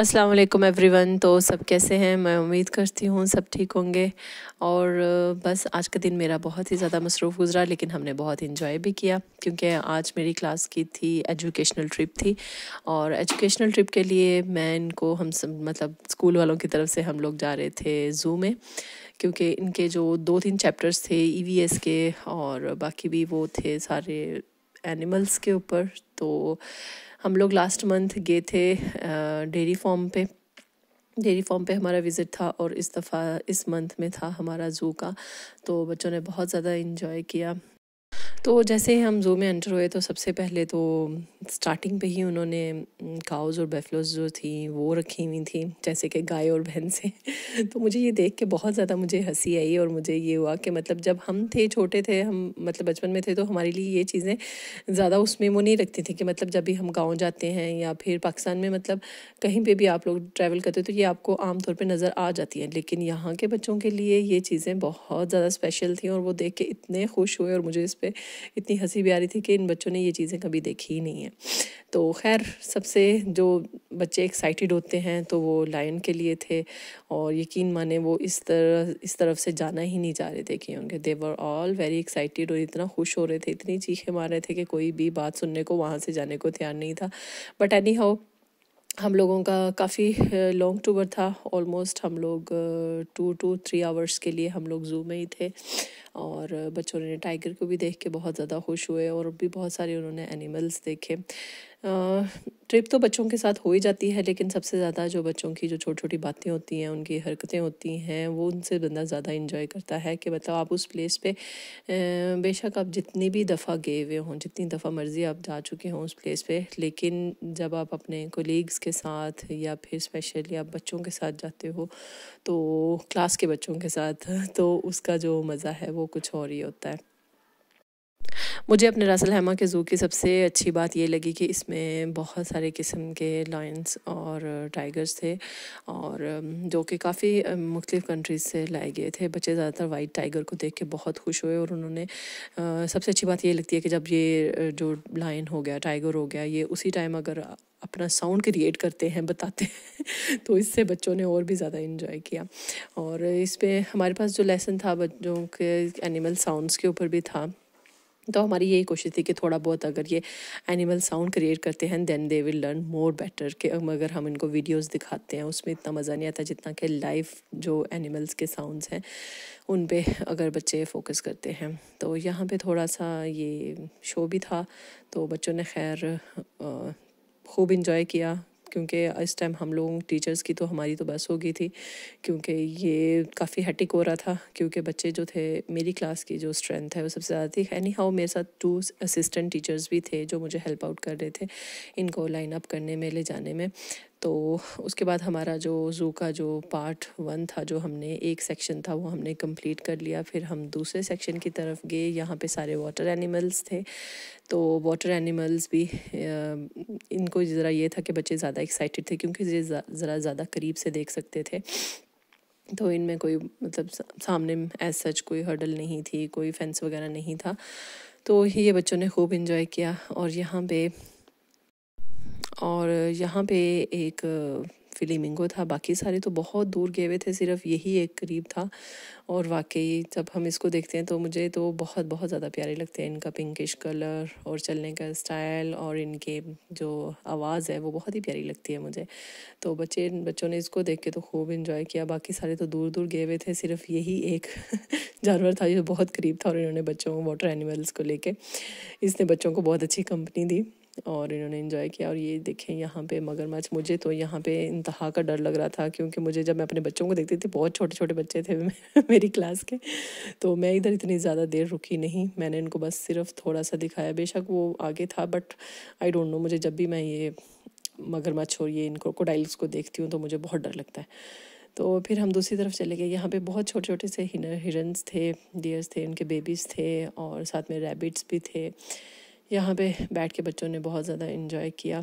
अस्सलाम वालेकुम एवरीवन तो सब कैसे हैं मैं उम्मीद करती हूँ सब ठीक होंगे और बस आज का दिन मेरा बहुत ही ज़्यादा मसरूफ़ गुजरा लेकिन हमने बहुत इन्जॉय भी किया क्योंकि आज मेरी क्लास की थी एजुकेशनल ट्रिप थी और एजुकेशनल ट्रिप के लिए मैं इनको हम सब मतलब स्कूल वालों की तरफ से हम लोग जा रहे थे जू में क्योंकि इनके जो दो तीन चैप्टर्स थे ई e के और बाकी भी वो थे सारे एनिमल्स के ऊपर तो हम लोग लास्ट मंथ गए थे डेयरी फॉर्म पे डेयरी फॉर्म पे हमारा विज़िट था और इस दफ़ा इस मंथ में था हमारा जू का तो बच्चों ने बहुत ज़्यादा इन्जॉय किया तो जैसे हम जू में एंटर हुए तो सबसे पहले तो स्टार्टिंग पे ही उन्होंने काउज और बेफलोज जो थी वो रखी हुई थी जैसे कि गाय और बहन से तो मुझे ये देख के बहुत ज़्यादा मुझे हंसी आई और मुझे ये हुआ कि मतलब जब हम थे छोटे थे हम मतलब बचपन में थे तो हमारे लिए ये चीज़ें ज़्यादा उसमें वो नहीं रखती थी कि मतलब जब भी हम गाँव जाते हैं या फिर पाकिस्तान में मतलब कहीं पर भी आप लोग ट्रैवल करते हो तो ये आपको आमतौर पर नज़र आ जाती हैं लेकिन यहाँ के बच्चों के लिए ये चीज़ें बहुत ज़्यादा स्पेशल थी और वो देख के इतने खुश हुए और मुझे इस पर इतनी हंसी भी आ रही थी कि इन बच्चों ने ये चीज़ें कभी देखी ही नहीं है तो खैर सबसे जो बच्चे एक्साइटेड होते हैं तो वो लायन के लिए थे और यकीन माने वो इस तरह इस तरफ से जाना ही नहीं चाह रहे थे कि उनके देवर ऑल वेरी एक्साइटेड और इतना खुश हो रहे थे इतनी चीखें मार रहे थे कि कोई भी बात सुनने को वहाँ से जाने को तैयार नहीं था बट एनी हाउ हम लोगों का काफ़ी लॉन्ग टूर था ऑलमोस्ट हम लोग टू टू थ्री आवर्स के लिए हम लोग जू में ही थे और बच्चों ने टाइगर को भी देख के बहुत ज़्यादा खुश हुए और भी बहुत सारे उन्होंने एनिमल्स देखे ट्रिप तो बच्चों के साथ हो ही जाती है लेकिन सबसे ज़्यादा जो बच्चों की जो छोटी छोटी बातें होती हैं उनकी हरकतें होती हैं वो उनसे बंदा ज़्यादा इन्जॉय करता है कि बताओ मतलब आप उस प्लेस पे बेशक आप जितनी भी दफ़ा गए हुए हों जितनी दफ़ा मर्ज़ी आप जा चुके हों उस प्लेस पे लेकिन जब आप अपने कोलीग्स के साथ या फिर स्पेशली आप बच्चों के साथ जाते हो तो क्लास के बच्चों के साथ तो उसका जो मज़ा है वो कुछ और ही होता है मुझे अपने रसल हेमा के ज़ू की सबसे अच्छी बात ये लगी कि इसमें बहुत सारे किस्म के लायंस और टाइगर्स थे और जो कि काफ़ी मुख्तफ़ कंट्रीज़ से लाए गए थे बच्चे ज़्यादातर वाइट टाइगर को देख के बहुत खुश हुए और उन्होंने सबसे अच्छी बात ये लगती है कि जब ये जो लायन हो गया टाइगर हो गया ये उसी टाइम अगर अपना साउंड क्रिएट करते हैं बताते हैं तो इससे बच्चों ने और भी ज़्यादा इन्जॉय किया और इस पर हमारे पास जो लेसन था बच्चों के एनिमल साउंड्स के ऊपर भी था तो हमारी यही कोशिश थी कि थोड़ा बहुत अगर ये एनिमल साउंड क्रिएट करते हैं then they will learn more better कि अगर हम इनको वीडियोस दिखाते हैं उसमें इतना मज़ा नहीं आता जितना कि लाइव जो एनिमल्स के साउंड्स हैं उन पे अगर बच्चे फोकस करते हैं तो यहाँ पे थोड़ा सा ये शो भी था तो बच्चों ने खैर खूब इन्जॉय किया क्योंकि इस टाइम हम लोग टीचर्स की तो हमारी तो बस हो गई थी क्योंकि ये काफ़ी हैटिक हो रहा था क्योंकि बच्चे जो थे मेरी क्लास की जो स्ट्रेंथ है वो सबसे ज़्यादा थी एनी हाउ मेरे साथ टू असिस्टेंट टीचर्स भी थे जो मुझे हेल्प आउट कर रहे थे इनको लाइन अप करने में ले जाने में तो उसके बाद हमारा जो ज़ू का जो पार्ट वन था जो हमने एक सेक्शन था वो हमने कंप्लीट कर लिया फिर हम दूसरे सेक्शन की तरफ गए यहाँ पे सारे वाटर एनिमल्स थे तो वाटर एनिमल्स भी इनको ज़रा ये था कि बच्चे ज़्यादा एक्साइटेड थे क्योंकि ये ज़रा ज़्यादा करीब से देख सकते थे तो इनमें कोई मतलब सामने एज सच कोई हर्डल नहीं थी कोई फेंस वगैरह नहीं था तो ये बच्चों ने खूब इन्जॉय किया और यहाँ पे और यहाँ पे एक फिलीमिंगो था बाकी सारे तो बहुत दूर गए हुए थे सिर्फ यही एक करीब था और वाकई जब हम इसको देखते हैं तो मुझे तो बहुत बहुत ज़्यादा प्यारे लगते हैं इनका पिंकिश कलर और चलने का स्टाइल और इनके जो आवाज़ है वो बहुत ही प्यारी लगती है मुझे तो बच्चे बच्चों ने इसको देख के तो खूब इन्जॉय किया बाकी सारे तो दूर दूर गए हुए थे सिर्फ यही एक जानवर था जो बहुत करीब था और इन्होंने बच्चों वाटर एनिमल्स को लेके इसने बच्चों को बहुत अच्छी कंपनी दी और इन्होंने इन्जॉय किया और ये देखें यहाँ पे मगरमच्छ मुझे तो यहाँ पे इंतहा का डर लग रहा था क्योंकि मुझे जब मैं अपने बच्चों को देखती थी बहुत छोटे छोटे बच्चे थे मेरी क्लास के तो मैं इधर इतनी ज़्यादा देर रुकी नहीं मैंने इनको बस सिर्फ थोड़ा सा दिखाया बेशक वो आगे था बट आई डोंट नो मुझे जब भी मैं ये मगरमच्छ और ये इन क्रोकोडाइल्स को देखती हूँ तो मुझे बहुत डर लगता है तो फिर हम दूसरी तरफ चले गए यहाँ पे बहुत छोटे छोटे से हिरन्स थे डियर्स थे उनके बेबीज़ थे और साथ में रैबिट्स भी थे यहाँ पे बैठ के बच्चों ने बहुत ज़्यादा इन्जॉय किया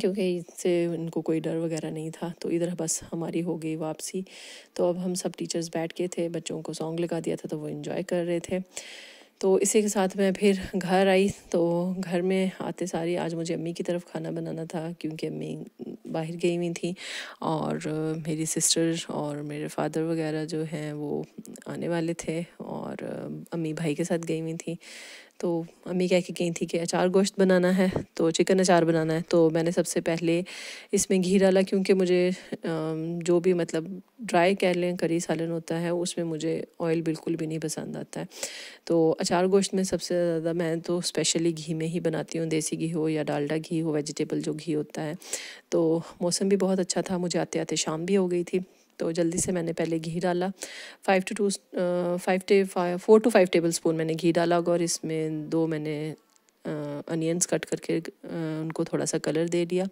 क्योंकि इससे उनको कोई डर वगैरह नहीं था तो इधर बस हमारी हो गई वापसी तो अब हम सब टीचर्स बैठ के थे बच्चों को सॉन्ग लगा दिया था तो वो इन्जॉय कर रहे थे तो इसी के साथ मैं फिर घर आई तो घर में आते सारी आज मुझे अम्मी की तरफ खाना बनाना था क्योंकि अम्मी बाहर गई हुई थी और मेरी सिस्टर और मेरे फादर वगैरह जो हैं वो आने वाले थे और अम्मी भाई के साथ गई हुई थी तो अम्मी कह के गई थी कि अचार गोश्त बनाना है तो चिकन अचार बनाना है तो मैंने सबसे पहले इसमें घी डाला क्योंकि मुझे जो भी मतलब ड्राई कह लें करी सालन होता है उसमें मुझे ऑयल बिल्कुल भी नहीं पसंद आता है तो अचार गोश्त में सबसे ज़्यादा मैं तो स्पेशली घी में ही बनाती हूँ देसी घी हो या डालडा घी हो वेजिटेबल जो घी होता है तो मौसम भी बहुत अच्छा था मुझे आते आते शाम भी हो गई थी तो जल्दी से मैंने पहले घी डाला फाइव टू टू फाइव टे four two five tablespoon मैंने घी डाला और इसमें दो मैंने अनियंस कट करके उनको थोड़ा सा कलर दे दिया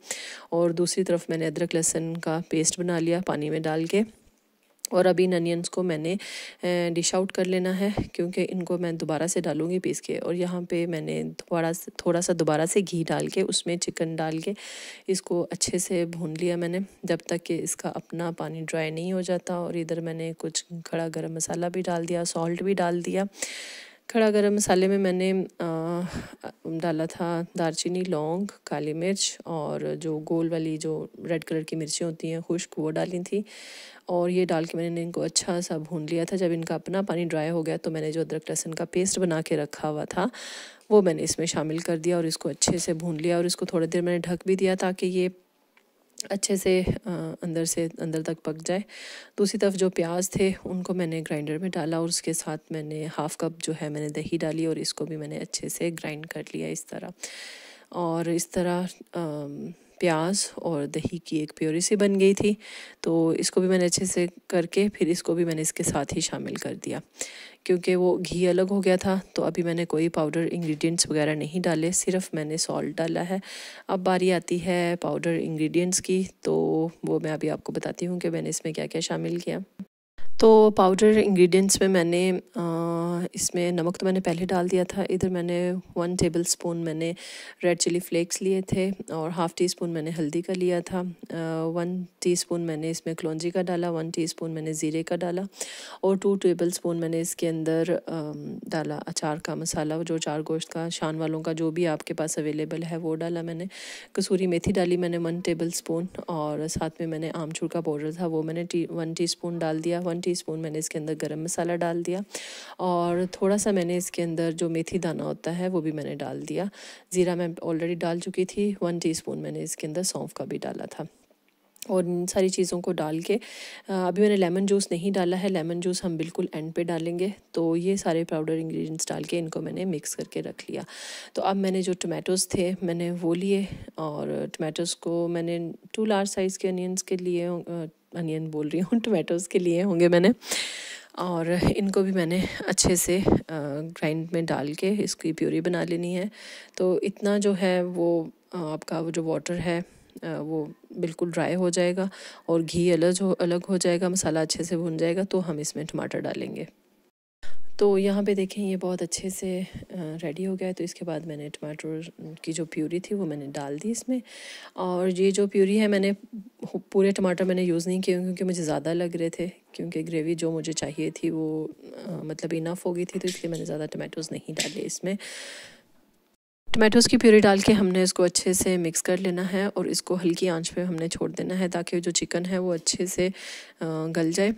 और दूसरी तरफ मैंने अदरक लहसुन का पेस्ट बना लिया पानी में डाल के और अब इन अनियंस को मैंने डिश आउट कर लेना है क्योंकि इनको मैं दोबारा से डालूंगी पीस के और यहाँ पे मैंने दोबारा थोड़ा सा दोबारा से घी डाल के उसमें चिकन डाल के इसको अच्छे से भून लिया मैंने जब तक कि इसका अपना पानी ड्राई नहीं हो जाता और इधर मैंने कुछ खड़ा गर्म मसाला भी डाल दिया सॉल्ट भी डाल दिया खड़ा गरम मसाले में मैंने आ, डाला था दारचीनी लौंग काली मिर्च और जो गोल वाली जो रेड कलर की मिर्ची होती हैं खुश्क वो डाली थी और ये डाल के मैंने इनको अच्छा सा भून लिया था जब इनका अपना पानी ड्राई हो गया तो मैंने जो अदरक लहसुन का पेस्ट बना के रखा हुआ था वो मैंने इसमें शामिल कर दिया और इसको अच्छे से भून लिया और इसको थोड़ी देर मैंने ढक भी दिया ताकि ये अच्छे से अंदर से अंदर तक पक जाए दूसरी तरफ जो प्याज थे उनको मैंने ग्राइंडर में डाला और उसके साथ मैंने हाफ़ कप जो है मैंने दही डाली और इसको भी मैंने अच्छे से ग्राइंड कर लिया इस तरह और इस तरह प्याज और दही की एक प्योरी सी बन गई थी तो इसको भी मैंने अच्छे से करके फिर इसको भी मैंने इसके साथ ही शामिल कर दिया क्योंकि वो घी अलग हो गया था तो अभी मैंने कोई पाउडर इंग्रेडिएंट्स वगैरह नहीं डाले सिर्फ मैंने सॉल्ट डाला है अब बारी आती है पाउडर इंग्रेडिएंट्स की तो वो मैं अभी आपको बताती हूँ कि मैंने इसमें क्या क्या शामिल किया तो पाउडर इंग्रेडिएंट्स में मैंने इसमें नमक तो मैंने पहले डाल दिया था इधर मैंने वन टेबल स्पून मैंने रेड चिली फ्लेक्स लिए थे और हाफ़ टी स्पून मैंने हल्दी का लिया था वन टी स्पून मैंने इसमें कलौजी का डाला वन टी स्पून मैंने ज़ीरे का डाला और टू टेबल स्पून मैंने इसके अंदर डाला अचार का मसाला जो चार गोश्त का शान वालों का जो भी आपके पास अवेलेबल है वो डाला मैंने कसूरी मेथी डाली मैंने वन टेबल स्पून और साथ में मैंने आमचूर का पाउडर था वो मैंने टी वन टी स्पून डाल दिया वन टीस्पून मैंने इसके अंदर गरम मसाला डाल दिया और थोड़ा सा मैंने इसके अंदर जो मेथी दाना होता है वो भी मैंने डाल दिया ज़ीरा मैं ऑलरेडी डाल चुकी थी वन टी मैंने इसके अंदर सौंफ का भी डाला था और इन सारी चीज़ों को डाल के अभी मैंने लेमन जूस नहीं डाला है लेमन जूस हम बिल्कुल एंड पे डालेंगे तो ये सारे पाउडर इंग्रेडिएंट्स डाल के इनको मैंने मिक्स करके रख लिया तो अब मैंने जो टमाटोज़ थे मैंने वो लिए और टमाटोज़ को मैंने टू लार्ज साइज़ के अनियंस के लिए अनियन बोल रही हूँ टमाटोज़ के लिए होंगे मैंने और इनको भी मैंने अच्छे से ग्राइंड में डाल के इसकी प्यूरी बना लेनी है तो इतना जो है वो आपका वो जो वाटर है वो बिल्कुल ड्राई हो जाएगा और घी अलग हो अलग हो जाएगा मसाला अच्छे से भुन जाएगा तो हम इसमें टमाटर डालेंगे तो यहाँ पे देखें ये बहुत अच्छे से रेडी हो गया है तो इसके बाद मैंने टमाटर की जो प्यूरी थी वो मैंने डाल दी इसमें और ये जो प्यूरी है मैंने पूरे टमाटर मैंने यूज़ नहीं किए क्योंकि मुझे ज़्यादा लग रहे थे क्योंकि ग्रेवी जो मुझे चाहिए थी वो आ, मतलब इनफ हो गई थी तो इसलिए मैंने ज़्यादा टमाटोज़ नहीं डाले इसमें टमाटोज़ की प्यूरी डाल के हमने इसको अच्छे से मिक्स कर लेना है और इसको हल्की आंच पे हमने छोड़ देना है ताकि जो चिकन है वो अच्छे से गल जाए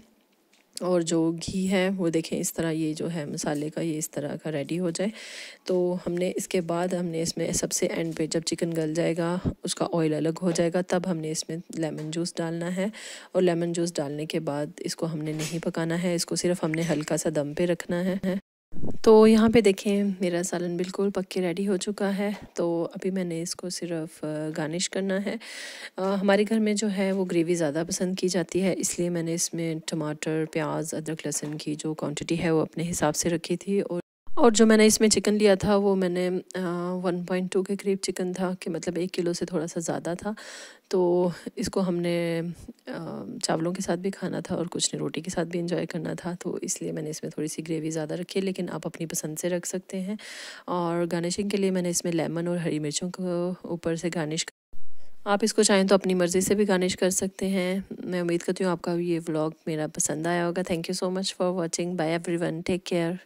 और जो घी है वो देखें इस तरह ये जो है मसाले का ये इस तरह का रेडी हो जाए तो हमने इसके बाद हमने इसमें सबसे एंड पे जब चिकन गल जाएगा उसका ऑयल अलग हो जाएगा तब हमने इसमें लेमन जूस डालना है और लेमन जूस डालने के बाद इसको हमने नहीं पकाना है इसको सिर्फ हमने हल्का सा दम पे रखना है तो यहाँ पे देखें मेरा सालन बिल्कुल पक्के रेडी हो चुका है तो अभी मैंने इसको सिर्फ गार्निश करना है आ, हमारे घर में जो है वो ग्रेवी ज़्यादा पसंद की जाती है इसलिए मैंने इसमें टमाटर प्याज अदरक लहसुन की जो क्वांटिटी है वो अपने हिसाब से रखी थी और और जो मैंने इसमें चिकन लिया था वो मैंने वन पॉइंट टू के करीब चिकन था कि मतलब एक किलो से थोड़ा सा ज़्यादा था तो इसको हमने चावलों के साथ भी खाना था और कुछ ने रोटी के साथ भी इंजॉय करना था तो इसलिए मैंने इसमें थोड़ी सी ग्रेवी ज़्यादा रखी है लेकिन आप अपनी पसंद से रख सकते हैं और गार्निशिंग के लिए मैंने इसमें लेमन और हरी मिर्चों को ऊपर से गार्निश आप इसको चाहें तो अपनी मर्ज़ी से भी गार्निश कर सकते हैं मैं उम्मीद करती हूँ आपका ये व्लॉग मेरा पसंद आया होगा thank you so much for watching bye everyone take care